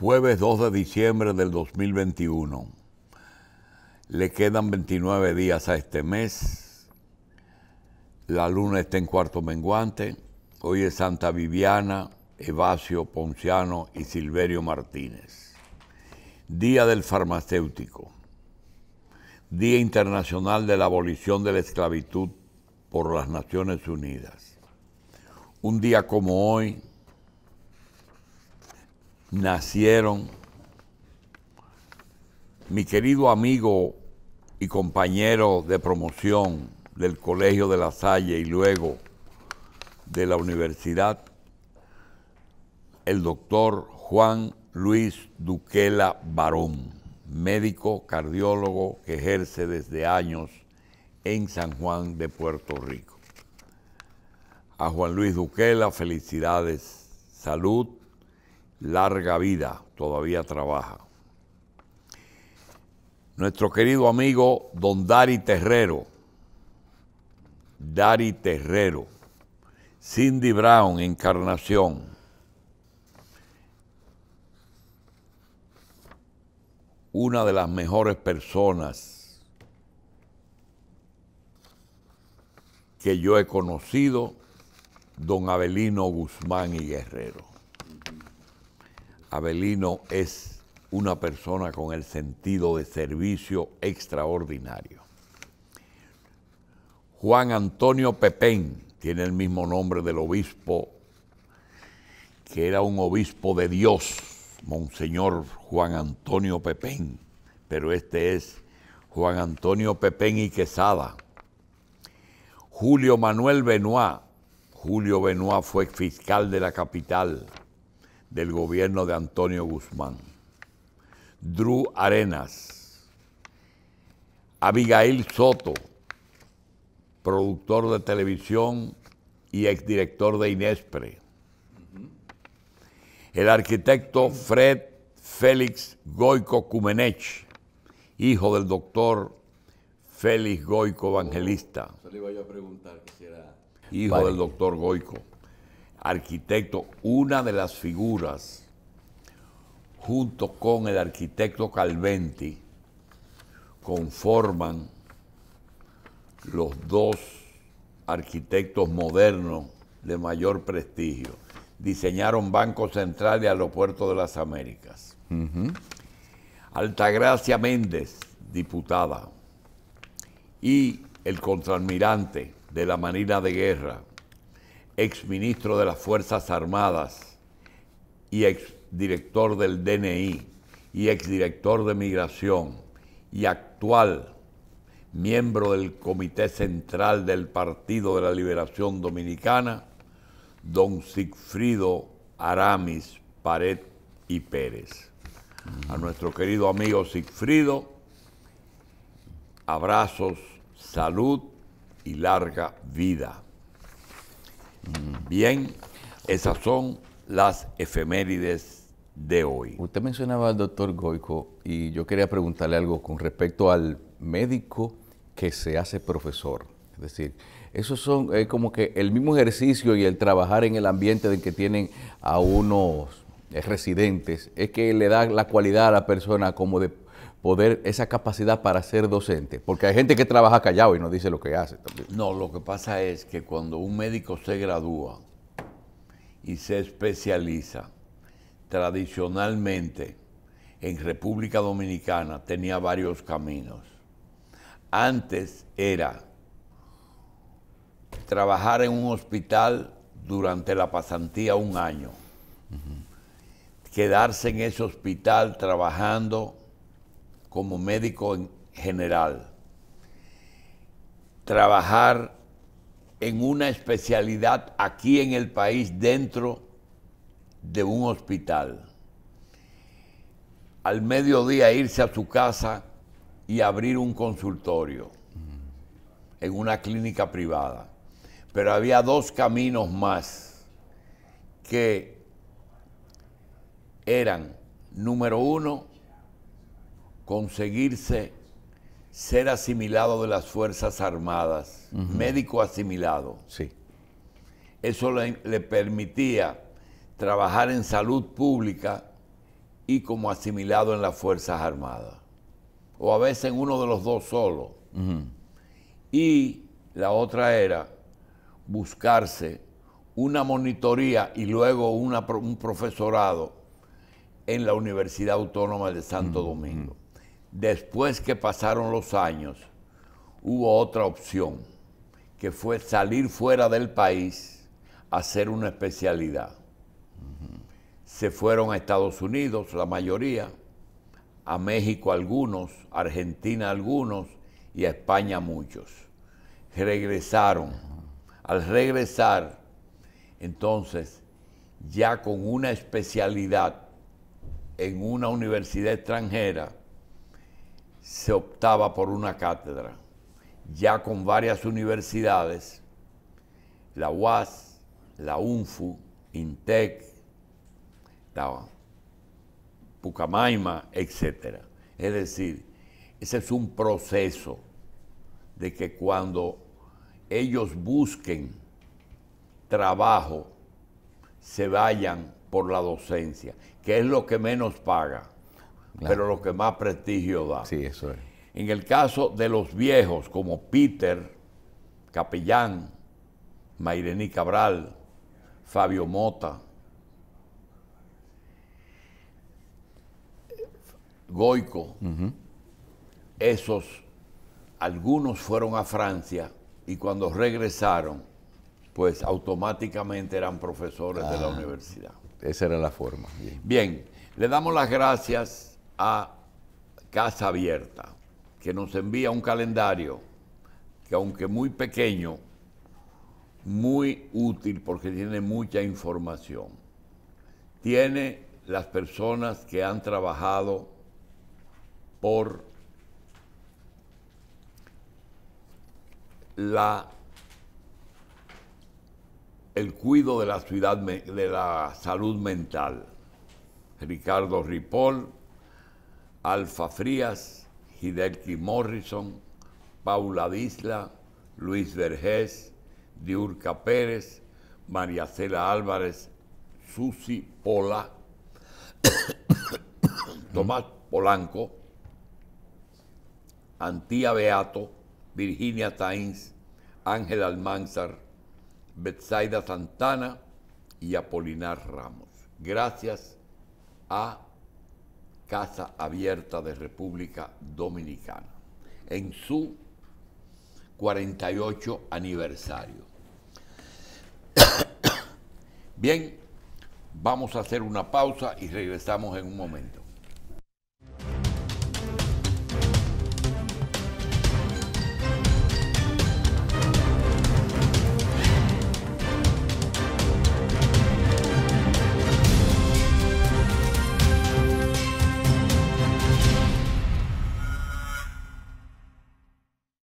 Jueves 2 de diciembre del 2021. Le quedan 29 días a este mes. La luna está en cuarto menguante. Hoy es Santa Viviana, Evasio Ponciano y Silverio Martínez. Día del farmacéutico. Día Internacional de la Abolición de la Esclavitud por las Naciones Unidas. Un día como hoy, nacieron mi querido amigo y compañero de promoción del Colegio de la Salle y luego de la universidad, el doctor Juan Luis Duquela Barón, médico cardiólogo que ejerce desde años en San Juan de Puerto Rico. A Juan Luis Duquela, felicidades, salud larga vida, todavía trabaja. Nuestro querido amigo Don Dari Terrero, Dari Terrero, Cindy Brown, Encarnación. Una de las mejores personas que yo he conocido, don Abelino Guzmán y Guerrero. Abelino es una persona con el sentido de servicio extraordinario. Juan Antonio Pepén tiene el mismo nombre del obispo, que era un obispo de Dios, Monseñor Juan Antonio Pepén, pero este es Juan Antonio Pepén y Quesada. Julio Manuel Benoit, Julio Benoit fue fiscal de la capital del gobierno de Antonio Guzmán. Drew Arenas, Abigail Soto, productor de televisión y exdirector de Inespre. El arquitecto Fred Félix Goico cumenech hijo del doctor Félix Goico Evangelista. Hijo del doctor Goico arquitecto, una de las figuras, junto con el arquitecto Calventi, conforman los dos arquitectos modernos de mayor prestigio. Diseñaron Banco Central y Aeropuerto de las Américas. Altagracia Méndez, diputada, y el contraalmirante de la Marina de Guerra, ministro de las Fuerzas Armadas y ex director del DNI y ex director de Migración y actual miembro del Comité Central del Partido de la Liberación Dominicana, don Sigfrido Aramis Pared y Pérez. A nuestro querido amigo Sigfrido, abrazos, salud y larga vida. Bien, esas son las efemérides de hoy. Usted mencionaba al doctor Goico y yo quería preguntarle algo con respecto al médico que se hace profesor. Es decir, esos son eh, como que el mismo ejercicio y el trabajar en el ambiente del que tienen a unos eh, residentes, es que le da la cualidad a la persona como de poder, esa capacidad para ser docente? Porque hay gente que trabaja callado y no dice lo que hace No, lo que pasa es que cuando un médico se gradúa y se especializa, tradicionalmente en República Dominicana tenía varios caminos. Antes era trabajar en un hospital durante la pasantía un año, quedarse en ese hospital trabajando como médico en general. Trabajar en una especialidad aquí en el país dentro de un hospital. Al mediodía irse a su casa y abrir un consultorio en una clínica privada. Pero había dos caminos más que eran, número uno, conseguirse ser asimilado de las Fuerzas Armadas, médico asimilado. Sí. Eso le, permitía trabajar en salud pública y como asimilado en las Fuerzas Armadas. O a veces en uno de los dos solo. Y la otra era buscarse una monitoría y luego un profesorado en la Universidad Autónoma de Santo Domingo. Después que pasaron los años, hubo otra opción, que fue salir fuera del país a hacer una especialidad. Se fueron a Estados Unidos, la mayoría, a México algunos, Argentina algunos y a España muchos. Regresaron. Al regresar, entonces, ya con una especialidad en una universidad extranjera, se optaba por una cátedra, ya con varias universidades, la UAS, la UNFU, INTEC, la Pucamaima, etc. Es decir, ese es un proceso de que cuando ellos busquen trabajo, se vayan por la docencia, que es lo que menos paga pero lo que más prestigio da. Sí, eso es. En el caso de los viejos como Peter, Capellán, Mairení Cabral, Fabio Mota, Goico, esos, algunos fueron a Francia y cuando regresaron, pues automáticamente eran profesores de la ah, universidad. Esa era la forma. Bien, le damos las gracias a Casa Abierta, que nos envía un calendario que aunque muy pequeño, muy útil porque tiene mucha información. Tiene las personas que han trabajado por la el cuidado de la ciudad de la salud mental. Ricardo Ripoll, Alfa Frías, Hidelki Morrison, Paula Disla, Luis Vergés, Diurca Pérez, María Cela Álvarez, Susi Pola, Tomás Polanco, Antía Beato, Virginia Tainz, Ángel Almanzar, Betsaida Santana y Apolinar Ramos. Gracias a Casa Abierta de República Dominicana en su 48 aniversario. Bien, vamos a hacer una pausa y regresamos en un momento.